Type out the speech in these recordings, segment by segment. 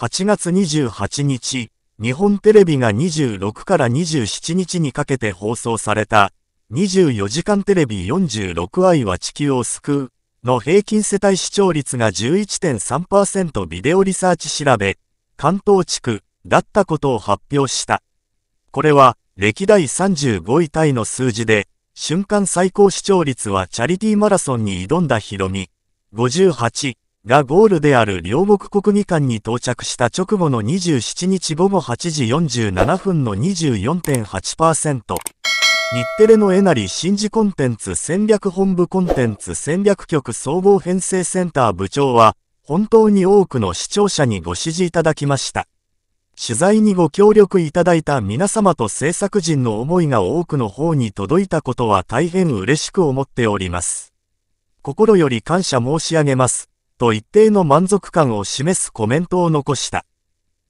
8月28日、日本テレビが26から27日にかけて放送された、24時間テレビ46愛は地球を救うの平均世帯視聴率が11.3%ビデオリサーチ調べ、関東地区だったことを発表した。これは歴代35位タイの数字で、瞬間最高視聴率はチャリティーマラソンに挑んだヒロミ、58、がゴールである両国国技館に到着した直後の27日午後8時47分の24.8%。日テレのえなり新事コンテンツ戦略本部コンテンツ戦略局総合編成センター部長は、本当に多くの視聴者にご支持いただきました。取材にご協力いただいた皆様と制作陣の思いが多くの方に届いたことは大変嬉しく思っております。心より感謝申し上げます。と一定の満足感を示すコメントを残した。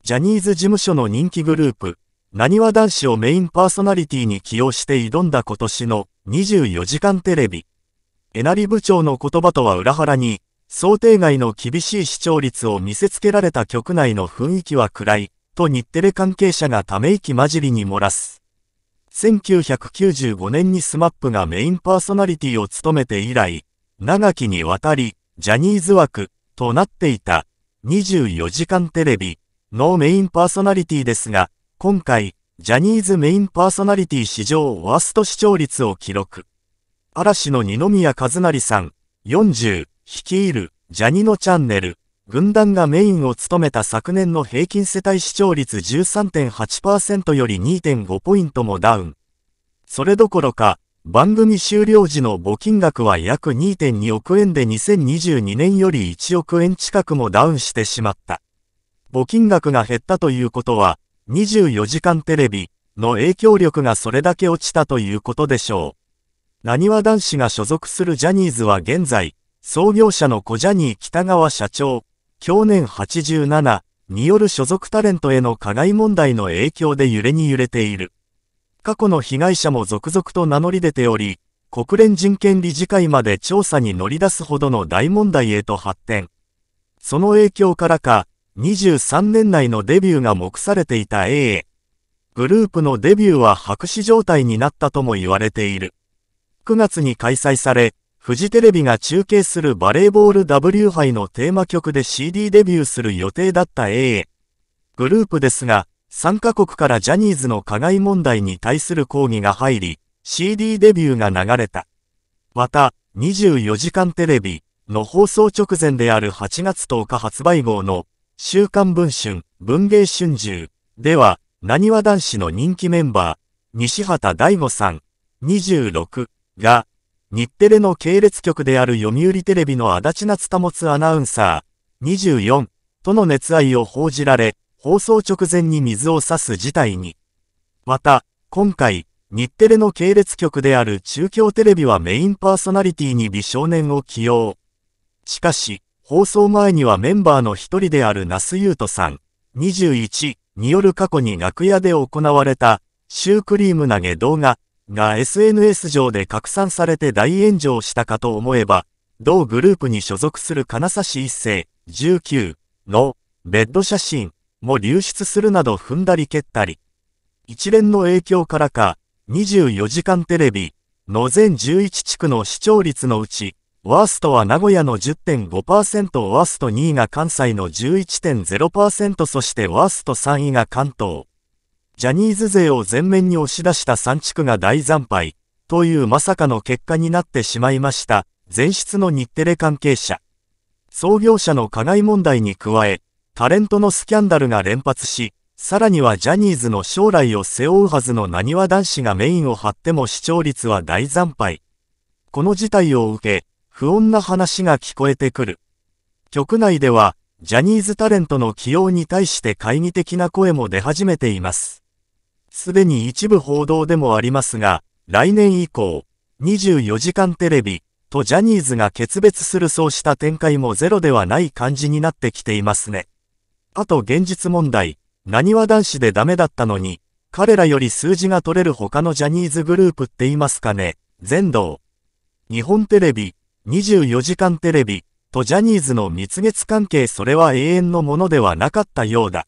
ジャニーズ事務所の人気グループ、なにわ男子をメインパーソナリティに起用して挑んだ今年の24時間テレビ。えなり部長の言葉とは裏腹に、想定外の厳しい視聴率を見せつけられた局内の雰囲気は暗い、と日テレ関係者がため息混じりに漏らす。1995年にスマップがメインパーソナリティを務めて以来、長きにわたり、ジャニーズ枠となっていた24時間テレビのメインパーソナリティですが、今回、ジャニーズメインパーソナリティ史上ワースト視聴率を記録。嵐の二宮和也さん、40、率いる、ジャニのチャンネル、軍団がメインを務めた昨年の平均世帯視聴率13.8%より2.5ポイントもダウン。それどころか、番組終了時の募金額は約2.2億円で2022年より1億円近くもダウンしてしまった。募金額が減ったということは、24時間テレビの影響力がそれだけ落ちたということでしょう。なにわ男子が所属するジャニーズは現在、創業者の小ジャニー北川社長、去年87による所属タレントへの加害問題の影響で揺れに揺れている。過去の被害者も続々と名乗り出ており、国連人権理事会まで調査に乗り出すほどの大問題へと発展。その影響からか、23年内のデビューが目されていた a グループのデビューは白紙状態になったとも言われている。9月に開催され、フジテレビが中継するバレーボール W 杯のテーマ曲で CD デビューする予定だった a グループですが、参加国からジャニーズの加害問題に対する抗議が入り、CD デビューが流れた。また、24時間テレビの放送直前である8月10日発売号の週刊文春、文芸春秋では、何わ男子の人気メンバー、西畑大吾さん、26が、日テレの系列局である読売テレビの足立夏保アナウンサー、24との熱愛を報じられ、放送直前に水を差す事態に。また、今回、日テレの系列局である中京テレビはメインパーソナリティに美少年を起用。しかし、放送前にはメンバーの一人である那須優斗さん、21による過去に楽屋で行われた、シュークリーム投げ動画が SNS 上で拡散されて大炎上したかと思えば、同グループに所属する金指一世19のベッド写真も流出するなど踏んだり蹴ったり。一連の影響からか、24時間テレビの全11地区の視聴率のうち、ワーストは名古屋の10.5%、ワースト2位が関西の11.0%、そしてワースト3位が関東。ジャニーズ勢を前面に押し出した3地区が大惨敗、というまさかの結果になってしまいました、前室の日テレ関係者。創業者の加害問題に加え、タレントのスキャンダルが連発し、さらにはジャニーズの将来を背負うはずのなにわ男子がメインを張っても視聴率は大惨敗。この事態を受け、不穏な話が聞こえてくる。局内では、ジャニーズタレントの起用に対して懐疑的な声も出始めています。すでに一部報道でもありますが、来年以降、24時間テレビとジャニーズが決別するそうした展開もゼロではない感じになってきていますね。あと現実問題、何は男子でダメだったのに、彼らより数字が取れる他のジャニーズグループって言いますかね、全道。日本テレビ、24時間テレビ、とジャニーズの蜜月関係それは永遠のものではなかったようだ。